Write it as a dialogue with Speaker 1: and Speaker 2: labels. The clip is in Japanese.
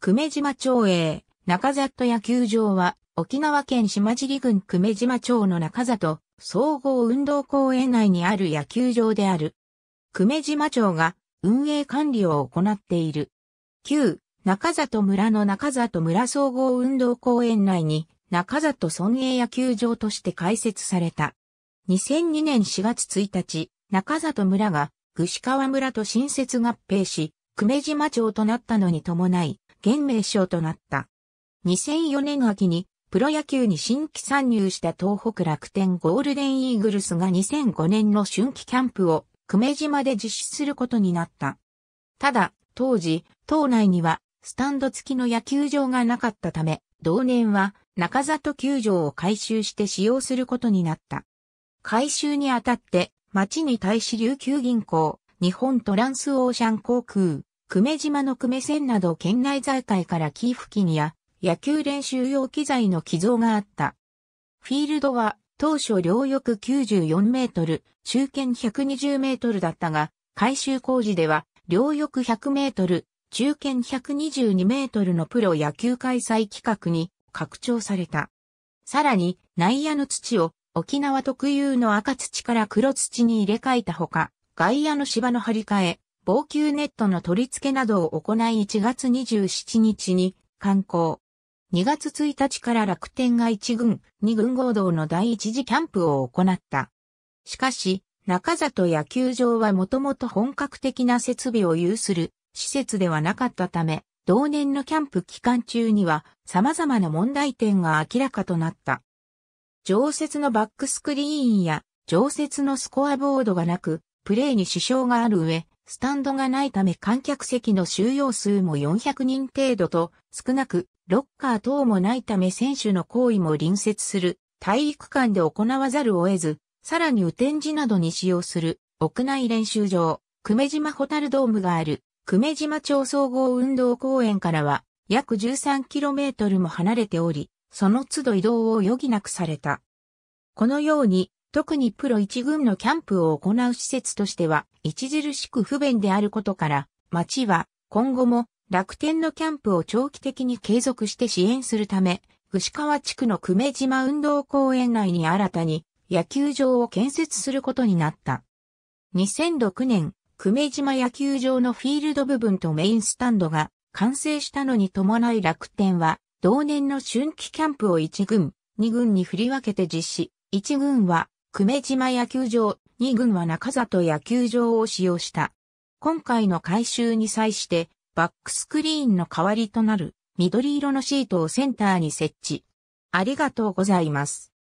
Speaker 1: 久米島町営、中里野球場は、沖縄県島尻郡久米島町の中里、総合運動公園内にある野球場である。久米島町が運営管理を行っている。旧、中里村の中里村総合運動公園内に、中里村営野球場として開設された。2002年4月1日、中里村が、串川村と新設合併し、久米島町となったのに伴い、現名称となった。2004年秋にプロ野球に新規参入した東北楽天ゴールデンイーグルスが2005年の春季キャンプを久米島で実施することになった。ただ、当時、島内にはスタンド付きの野球場がなかったため、同年は中里球場を改修して使用することになった。改修にあたって、町に対し琉球銀行、日本トランスオーシャン航空、久米島の久米線など県内財界からキー付近や野球練習用機材の寄贈があった。フィールドは当初両翼94メートル、中堅120メートルだったが、改修工事では両翼100メートル、中堅122メートルのプロ野球開催企画に拡張された。さらに内野の土を沖縄特有の赤土から黒土に入れ替えたほか、外野の芝の張り替え、防球ネットの取り付けなどを行い1月27日に観光。2月1日から楽天が1軍、2軍合同の第1次キャンプを行った。しかし、中里野球場はもともと本格的な設備を有する施設ではなかったため、同年のキャンプ期間中には様々な問題点が明らかとなった。常設のバックスクリーンや常設のスコアボードがなく、プレーに支障がある上、スタンドがないため観客席の収容数も400人程度と少なく、ロッカー等もないため選手の行為も隣接する体育館で行わざるを得ず、さらに雨天時などに使用する屋内練習場、久米島ホタルドームがある久米島町総合運動公園からは約 13km も離れており、その都度移動を余儀なくされた。このように特にプロ一軍のキャンプを行う施設としては、著しく不便であることから、町は今後も楽天のキャンプを長期的に継続して支援するため、串川地区の久米島運動公園内に新たに野球場を建設することになった。2006年、久米島野球場のフィールド部分とメインスタンドが完成したのに伴い楽天は、同年の春季キャンプを1軍、2軍に振り分けて実施、1軍は久米島野球場、2軍は中里野球場を使用した。今回の改修に際して、バックスクリーンの代わりとなる緑色のシートをセンターに設置。ありがとうございます。